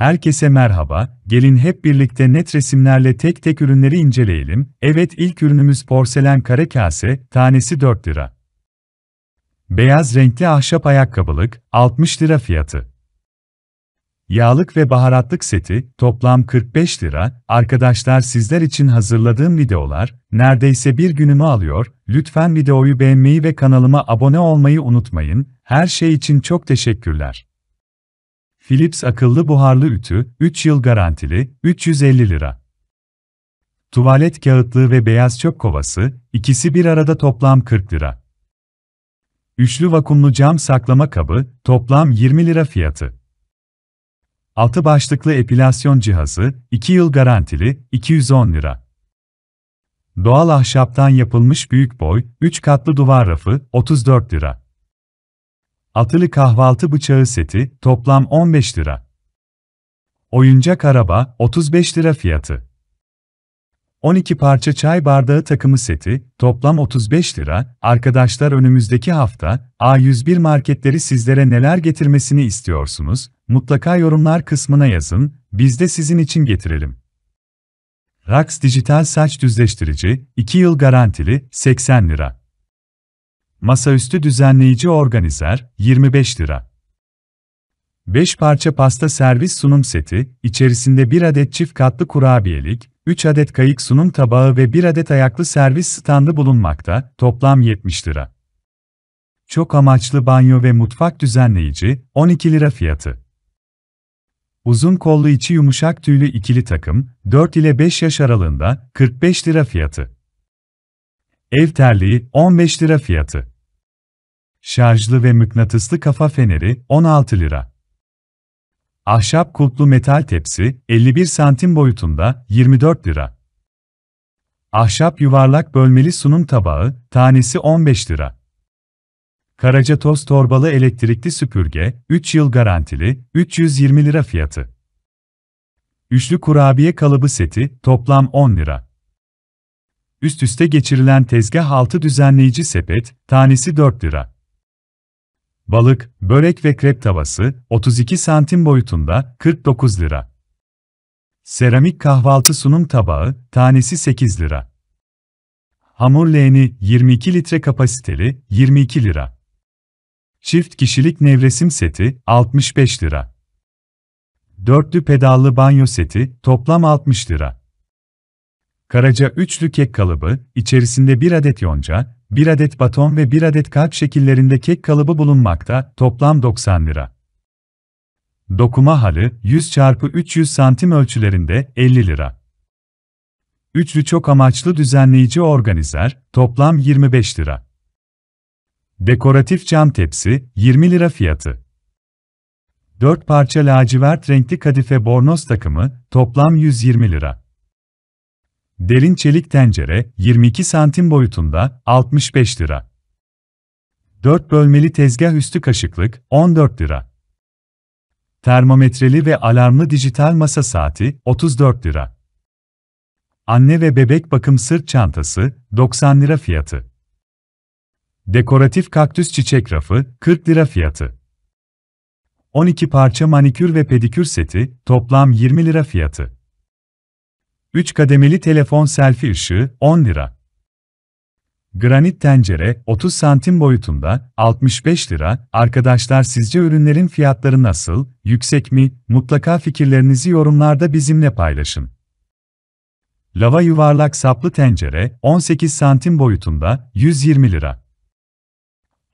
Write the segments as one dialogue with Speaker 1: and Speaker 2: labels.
Speaker 1: Herkese merhaba, gelin hep birlikte net resimlerle tek tek ürünleri inceleyelim. Evet ilk ürünümüz porselen kare kase, tanesi 4 lira. Beyaz renkli ahşap ayakkabılık, 60 lira fiyatı. Yağlık ve baharatlık seti, toplam 45 lira. Arkadaşlar sizler için hazırladığım videolar, neredeyse bir günümü alıyor. Lütfen videoyu beğenmeyi ve kanalıma abone olmayı unutmayın. Her şey için çok teşekkürler. Philips akıllı buharlı ütü, 3 yıl garantili, 350 lira. Tuvalet kağıtlığı ve beyaz çöp kovası, ikisi bir arada toplam 40 lira. Üçlü vakumlu cam saklama kabı, toplam 20 lira fiyatı. Altı başlıklı epilasyon cihazı, 2 yıl garantili, 210 lira. Doğal ahşaptan yapılmış büyük boy, 3 katlı duvar rafı, 34 lira. Atılı kahvaltı bıçağı seti, toplam 15 lira. Oyuncak araba, 35 lira fiyatı. 12 parça çay bardağı takımı seti, toplam 35 lira. Arkadaşlar önümüzdeki hafta A101 marketleri sizlere neler getirmesini istiyorsunuz? Mutlaka yorumlar kısmına yazın, biz de sizin için getirelim. Rax Dijital Saç Düzleştirici, 2 yıl garantili, 80 lira. Masaüstü düzenleyici organizer 25 lira. 5 parça pasta servis sunum seti, içerisinde 1 adet çift katlı kurabiyelik, 3 adet kayık sunum tabağı ve 1 adet ayaklı servis standı bulunmakta, toplam 70 lira. Çok amaçlı banyo ve mutfak düzenleyici, 12 lira fiyatı. Uzun kollu içi yumuşak tüylü ikili takım, 4 ile 5 yaş aralığında, 45 lira fiyatı. Ev terliği, 15 lira fiyatı. Şarjlı ve mıknatıslı kafa feneri 16 lira. Ahşap kulplu metal tepsi 51 santim boyutunda 24 lira. Ahşap yuvarlak bölmeli sunum tabağı tanesi 15 lira. Karaca toz torbalı elektrikli süpürge 3 yıl garantili 320 lira fiyatı. Üçlü kurabiye kalıbı seti toplam 10 lira. Üst üste geçirilen tezgah altı düzenleyici sepet tanesi 4 lira. Balık, börek ve krep tavası 32 santim boyutunda 49 lira. Seramik kahvaltı sunum tabağı tanesi 8 lira. Hamur leğeni 22 litre kapasiteli 22 lira. Çift kişilik nevresim seti 65 lira. Dörtlü pedallı banyo seti toplam 60 lira. Karaca üçlü kek kalıbı, içerisinde bir adet yonca, 1 adet baton ve 1 adet kalp şekillerinde kek kalıbı bulunmakta, toplam 90 lira. Dokuma halı, 100 x 300 santim ölçülerinde, 50 lira. Üçlü çok amaçlı düzenleyici organizer, toplam 25 lira. Dekoratif cam tepsi, 20 lira fiyatı. 4 parça lacivert renkli kadife bornoz takımı, toplam 120 lira. Derin çelik tencere 22 santim boyutunda 65 lira. 4 bölmeli tezgah üstü kaşıklık 14 lira. Termometreli ve alarmlı dijital masa saati 34 lira. Anne ve bebek bakım sırt çantası 90 lira fiyatı. Dekoratif kaktüs çiçek rafı 40 lira fiyatı. 12 parça manikür ve pedikür seti toplam 20 lira fiyatı. 3 kademeli telefon selfie ışığı 10 lira. Granit tencere 30 santim boyutunda 65 lira. Arkadaşlar sizce ürünlerin fiyatları nasıl? Yüksek mi? Mutlaka fikirlerinizi yorumlarda bizimle paylaşın. Lava yuvarlak saplı tencere 18 santim boyutunda 120 lira.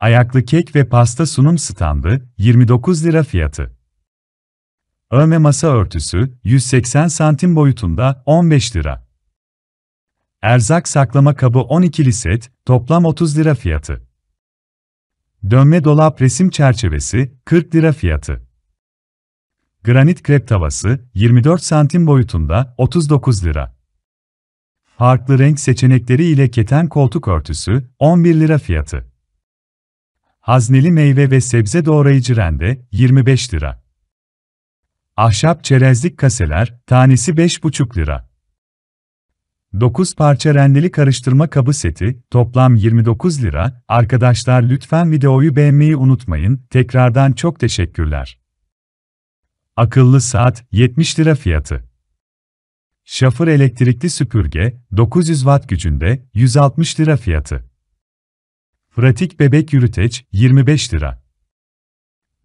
Speaker 1: Ayaklı kek ve pasta sunum standı 29 lira fiyatı. Örme masa örtüsü 180 santim boyutunda 15 lira. Erzak saklama kabı 12 set, toplam 30 lira fiyatı. Dönme dolap resim çerçevesi 40 lira fiyatı. Granit krep tavası 24 santim boyutunda 39 lira. Farklı renk seçenekleri ile keten koltuk örtüsü 11 lira fiyatı. Hazneli meyve ve sebze doğrayıcı rende 25 lira. Ahşap çerezlik kaseler, tanesi 5,5 lira. 9 parça rendeli karıştırma kabı seti, toplam 29 lira. Arkadaşlar lütfen videoyu beğenmeyi unutmayın. Tekrardan çok teşekkürler. Akıllı saat, 70 lira fiyatı. Şafır elektrikli süpürge, 900 watt gücünde, 160 lira fiyatı. Pratik bebek yürüteç, 25 lira.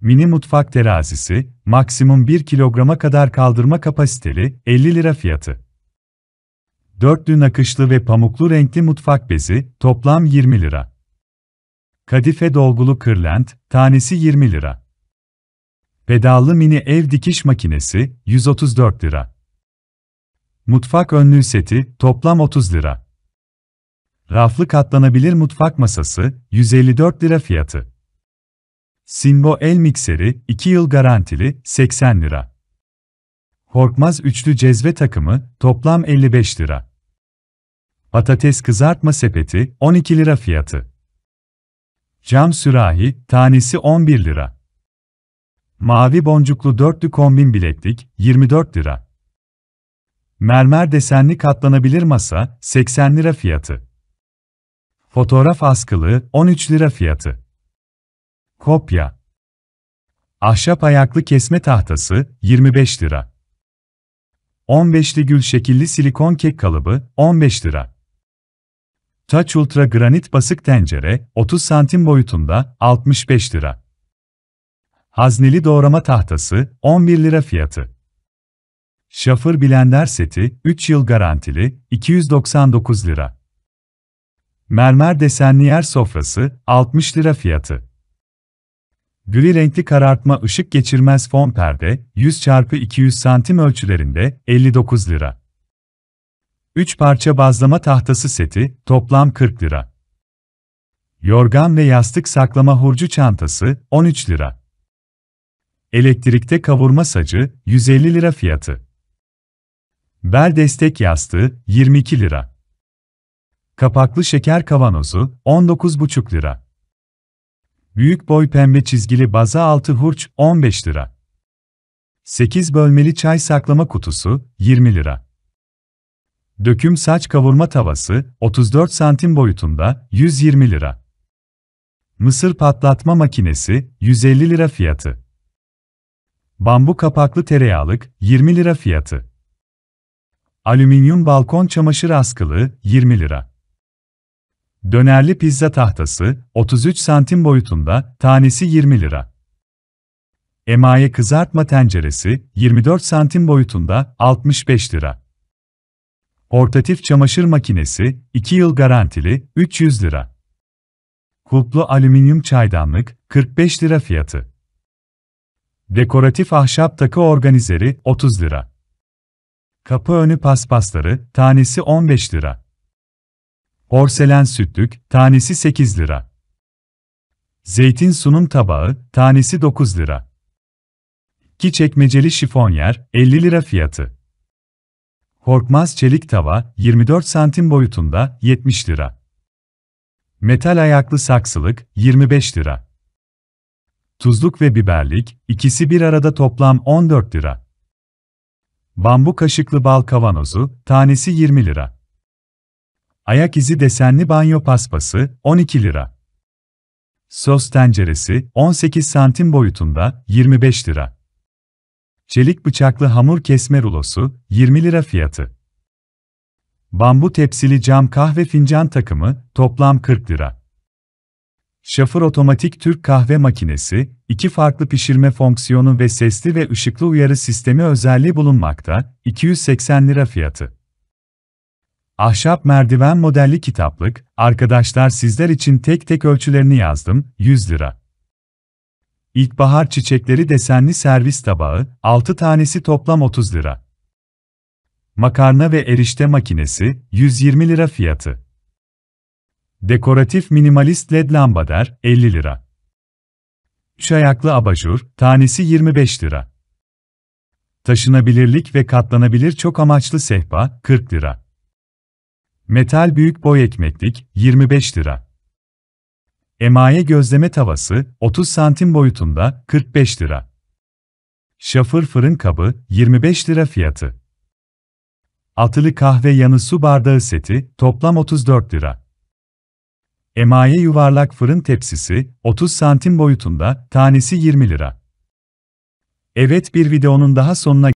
Speaker 1: Mini mutfak terazisi, maksimum 1 kilograma kadar kaldırma kapasiteli, 50 lira fiyatı. Dörtlü nakışlı ve pamuklu renkli mutfak bezi, toplam 20 lira. Kadife dolgulu kırlent, tanesi 20 lira. Pedallı mini ev dikiş makinesi, 134 lira. Mutfak önlüğü seti, toplam 30 lira. Raflı katlanabilir mutfak masası, 154 lira fiyatı. Sinbo el mikseri 2 yıl garantili 80 lira. Horkmaz üçlü cezve takımı toplam 55 lira. Patates kızartma sepeti 12 lira fiyatı. Cam sürahi tanesi 11 lira. Mavi boncuklu dörtlü kombin bileklik 24 lira. Mermer desenli katlanabilir masa 80 lira fiyatı. Fotoğraf askılığı 13 lira fiyatı. Kopya Ahşap ayaklı kesme tahtası 25 lira. 15'li gül şekilli silikon kek kalıbı 15 lira. Touch Ultra granit basık tencere 30 santim boyutunda 65 lira. Hazneli doğrama tahtası 11 lira fiyatı. Şafır blender seti 3 yıl garantili 299 lira. Mermer desenli yer sofrası 60 lira fiyatı. Gri renkli karartma ışık geçirmez fon perde, 100 x 200 santim ölçülerinde, 59 lira. 3 parça bazlama tahtası seti, toplam 40 lira. Yorgan ve yastık saklama hurcu çantası, 13 lira. Elektrikte kavurma sacı, 150 lira fiyatı. Bel destek yastığı, 22 lira. Kapaklı şeker kavanozu, 19,5 lira. Büyük boy pembe çizgili baza altı hurç 15 lira. 8 bölmeli çay saklama kutusu 20 lira. Döküm saç kavurma tavası 34 santim boyutunda 120 lira. Mısır patlatma makinesi 150 lira fiyatı. Bambu kapaklı tereyağlık 20 lira fiyatı. Alüminyum balkon çamaşır askılı 20 lira. Dönerli pizza tahtası 33 santim boyutunda, tanesi 20 lira. Emaye kızartma tenceresi 24 santim boyutunda 65 lira. Portatif çamaşır makinesi 2 yıl garantili 300 lira. Kulplu alüminyum çaydanlık 45 lira fiyatı. Dekoratif ahşap takı organizeri 30 lira. Kapı önü paspasları tanesi 15 lira. Porselen sütlük, tanesi 8 lira. Zeytin sunum tabağı, tanesi 9 lira. Ki çekmeceli şifonyer, 50 lira fiyatı. Korkmaz çelik tava, 24 santim boyutunda, 70 lira. Metal ayaklı saksılık, 25 lira. Tuzluk ve biberlik, ikisi bir arada toplam 14 lira. Bambu kaşıklı bal kavanozu, tanesi 20 lira. Ayak izi desenli banyo paspası 12 lira. Sos tenceresi 18 santim boyutunda 25 lira. Çelik bıçaklı hamur kesme rulosu 20 lira fiyatı. Bambu tepsili cam kahve fincan takımı toplam 40 lira. Şafır otomatik Türk kahve makinesi, iki farklı pişirme fonksiyonu ve sesli ve ışıklı uyarı sistemi özelliği bulunmakta, 280 lira fiyatı. Ahşap merdiven modelli kitaplık, arkadaşlar sizler için tek tek ölçülerini yazdım, 100 lira. İlkbahar çiçekleri desenli servis tabağı, 6 tanesi toplam 30 lira. Makarna ve erişte makinesi, 120 lira fiyatı. Dekoratif minimalist led lambader, 50 lira. Üç ayaklı abajur, tanesi 25 lira. Taşınabilirlik ve katlanabilir çok amaçlı sehpa, 40 lira. Metal büyük boy ekmeklik 25 lira. Emaye gözleme tavası 30 santim boyutunda 45 lira. Şafır fırın kabı 25 lira fiyatı. Atılı kahve yanı su bardağı seti toplam 34 lira. Emaye yuvarlak fırın tepsisi 30 santim boyutunda tanesi 20 lira. Evet bir videonun daha sonuna